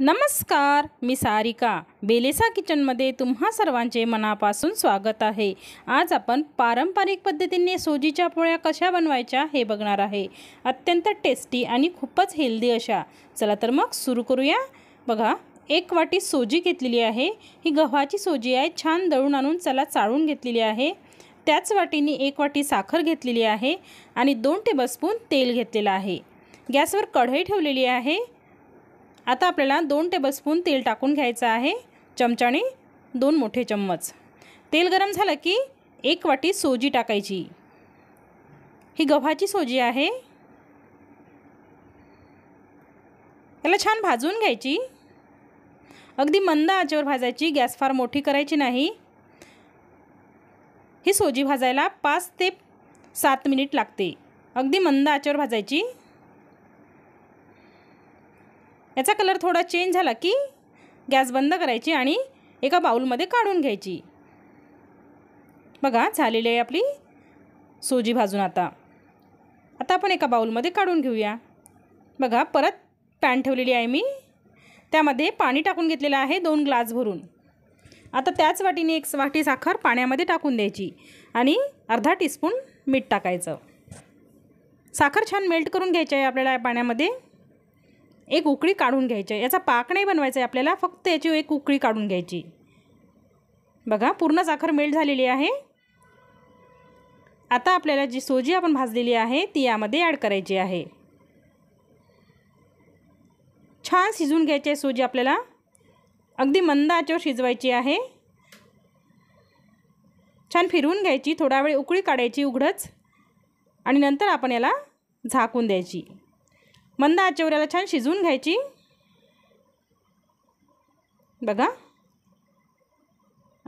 नमस्कार मी सारिका बेलेसा किचनमध्ये तुम्हा सर्वांचे मनापासून स्वागत आहे आज आपण पारंपरिक पद्धतीने सोजीच्या पोळ्या कशा बनवायच्या हे बघणार आहे अत्यंत टेस्टी आणि खूपच हेल्दी अशा चला तर मग सुरू करूया बघा एक वाटी सोजी घेतलेली आहे ही गव्हाची सोजी आहे छान दळून आणून चला चाळून घेतलेली आहे त्याच वाटीने एक वाटी साखर घेतलेली आहे आणि दोन टेबलस्पून तेल घेतलेलं आहे गॅसवर कढई ठेवलेली आहे आता आपल्याला दोन टेबलस्पून तेल टाकून घ्यायचं आहे चमचाने दोन मोठे चम्मच तेल गरम झालं की एक वाटी सोजी टाकायची ही गव्हाची सोजी आहे याला छान भाजून घ्यायची अगदी मंद आचेवर भाजायची गॅस फार मोठी करायची नाही ही सोजी भाजायला पाच ते सात मिनिट लागते अगदी मंद आचेवर भाजायची याचा कलर थोडा चेंज झाला की गॅस बंद करायची आणि एका बाऊलमध्ये काढून घ्यायची बघा झालेली आहे आपली सोजी भाजून आता आता आपण एका बाऊलमध्ये काढून घेऊया बघा परत पॅन ठेवलेली आहे मी त्यामध्ये पाणी टाकून घेतलेलं आहे दोन ग्लास भरून आता त्याच वाटीने एक वाटी साखर पाण्यामध्ये टाकून द्यायची आणि अर्धा टीस्पून मीठ टाकायचं साखर छान मेल्ट करून घ्यायची आहे आपल्याला पाण्यामध्ये एक उकळी काढून घ्यायची याचा पाक नाही बनवायचा आहे आपल्याला फक्त याची एक उकळी काढून घ्यायची बघा पूर्ण साखर मेल्ट झालेली आहे आता आपल्याला जी सोजी आपण भाजलेली आहे ती यामध्ये ॲड करायची आहे छान शिजून घ्यायची आहे सोजी आपल्याला अगदी मंद आचेवर शिजवायची आहे छान फिरवून घ्यायची थोडा वेळ उकळी काढायची उघडच आणि नंतर आपण याला झाकून द्यायची मंद आचेवऱ्याला छान शिजवून घ्यायची बघा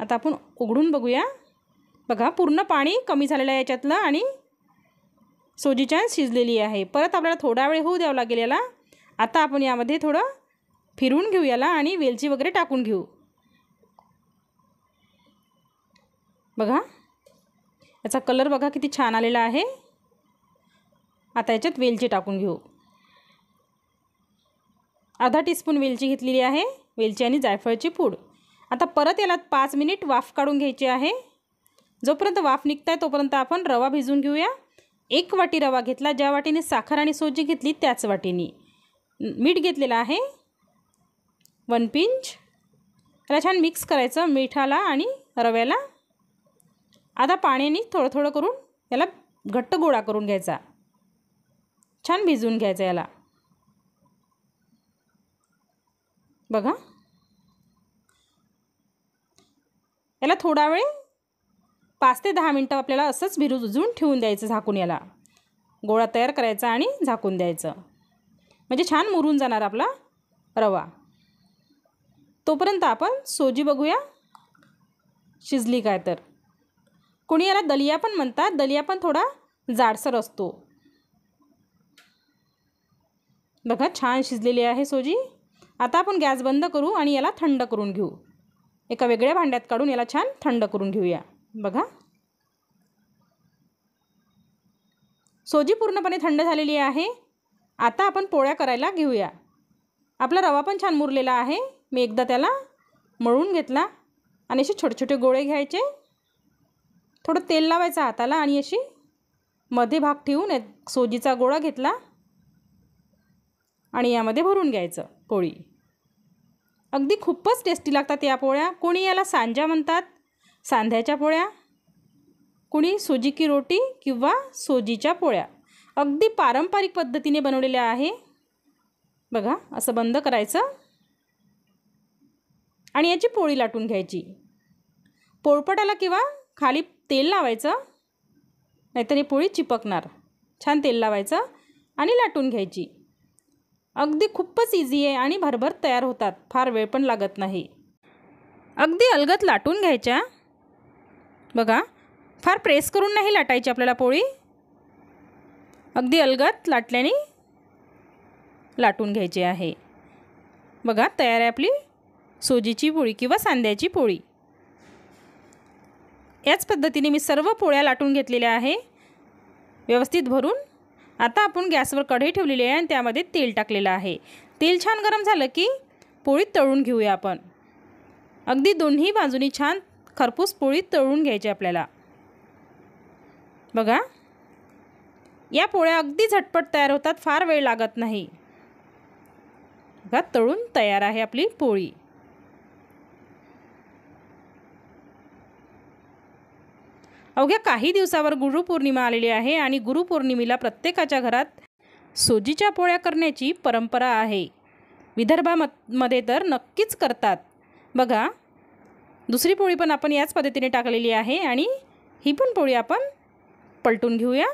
आता आपण उघडून बघूया बघा पूर्ण पाणी कमी झालेलं आहे याच्यातलं आणि सोजी छान शिजलेली आहे परत आपल्याला थोडा वेळ होऊ द्यावं लागेल याला आता आपण यामध्ये थोडं फिरवून घेऊ याला आणि वेलची वगैरे टाकून घेऊ बघा याचा कलर बघा किती छान आलेला आहे आता याच्यात वेलची टाकून घेऊ अर्धा टीस्पून वेलची घेतलेली आहे वेलची आणि जायफळची पूड आता परत याला पाच मिनिट वाफ काढून घ्यायची आहे जोपर्यंत वाफ निघत आहे तोपर्यंत आपण रवा भिजून घेऊया एक वाटी रवा घेतला ज्या वाटीने साखर आणि सोजी घेतली त्याच वाटीने मीठ घेतलेलं आहे वन पिंच त्याला छान मिक्स करायचं मिठाला आणि रव्याला आता पाण्याने थोडं थोडं करून याला घट्ट गोळा करून घ्यायचा छान भिजवून घ्यायचा याला बघा याला थोडा वेळ पाच ते दहा मिनटं आपल्याला असंच उजवून ठेवून द्यायचं झाकून याला गोळा तयार करायचा आणि झाकून द्यायचं म्हणजे छान मुरून जाणार आपला रवा तोपर्यंत आपण सोजी बघूया शिजली काय तर कोणी याला दलिया पण म्हणतात दलिया पण थोडा जाडसर असतो बघा छान शिजलेली आहे सोजी आता आपण गॅस बंद करू आणि याला थंड करून घेऊ एका वेगळ्या भांड्यात काढून याला छान थंड करून घेऊया बघा सोजी पूर्णपणे थंड झालेली आहे आता आपण पोळ्या करायला घेऊया आपला रवा पण छान मुरलेला आहे मी एकदा त्याला मळून घेतला आणि असे छोटे छोटे गोळे घ्यायचे थोडं तेल लावायचं हाताला आणि अशी मध्ये भाग ठेवून एक सोजीचा गोळा घेतला आणि यामध्ये भरून घ्यायचं पोळी अगदी खूपच टेस्टी लागतात या पोळ्या कोणी याला सांजा म्हणतात सांध्याच्या पोळ्या कुणी सोजी की रोटी किंवा सोजीच्या पोळ्या अगदी पारंपरिक पद्धतीने बनवलेल्या आहे बघा असं बंद करायचं आणि याची पोळी लाटून घ्यायची पोळपटाला किंवा खाली तेल लावायचं नाहीतर ही पोळी चिपकणार छान तेल लावायचं आणि लाटून घ्यायची अगदी खूपच इझी आहे आणि भरभर तयार होतात फार वेळ पण लागत नाही अगदी अलगत लाटून घ्यायच्या बघा फार प्रेस करून नाही लाटायची आपल्याला पोळी अगदी अलगत लाटल्याने लाटून घ्यायची आहे बघा तयार आहे आपली सोजीची पोळी किंवा सांद्याची पोळी याच पद्धतीने मी सर्व पोळ्या लाटून घेतलेल्या आहे व्यवस्थित भरून आता आपण गॅसवर कढई ठेवलेली आहे आणि त्यामध्ये तेल टाकलेलं आहे तेल छान गरम झालं की पोळी तळून घेऊया आपण अगदी दोन्ही बाजूनी छान खरपूस पोळी तळून घ्यायची आपल्याला बघा या पोळ्या अगदी झटपट तयार होतात फार वेळ लागत नाही बघा तळून तयार आहे आपली पोळी अवघ्या काही दिवसावर गुरुपौर्णिमा आलेली आहे आणि गुरुपौर्णिमेला प्रत्येकाच्या घरात सोजीच्या पोळ्या करण्याची परंपरा आहे विदर्भामध्ये तर नक्कीच करतात बघा दुसरी पोळी पण आपण याच पद्धतीने टाकलेली आहे आणि ही पण पोळी आपण पलटून घेऊया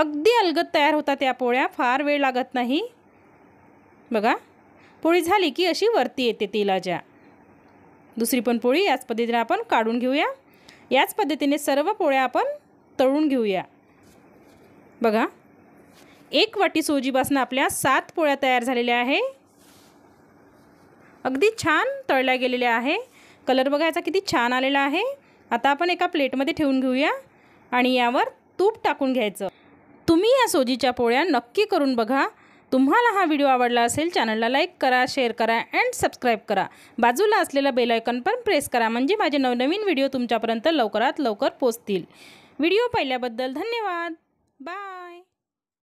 अगदी अलगद तयार होतात त्या पोळ्या फार वेळ लागत नाही बघा पोळी झाली की अशी वरती येते तेलाच्या दुसरी पण पोळी याच पद्धतीने आपण काढून घेऊया याच पद्धतीने सर्व पोळ्या आपण तळून घेऊया बघा एक वाटी सोजीपासून आपल्या सात पोळ्या तयार झालेल्या आहे अगदी छान तळल्या गेलेल्या आहे कलर बघायचा किती छान आलेला आहे आता आपण एका प्लेटमध्ये ठेवून घेऊया आणि यावर तूप टाकून घ्यायचं तुम्ही या सोजीच्या पोळ्या नक्की करून बघा तुम्हाला हा व्हिडिओ आवडला असेल चॅनलला लाईक करा शेअर करा अँड सबस्क्राईब करा बाजूला असलेला बेलायकन पण प्रेस करा म्हणजे माझे नवनवीन व्हिडिओ तुमच्यापर्यंत लवकरात लवकर पोचतील व्हिडिओ पाहिल्याबद्दल धन्यवाद बाय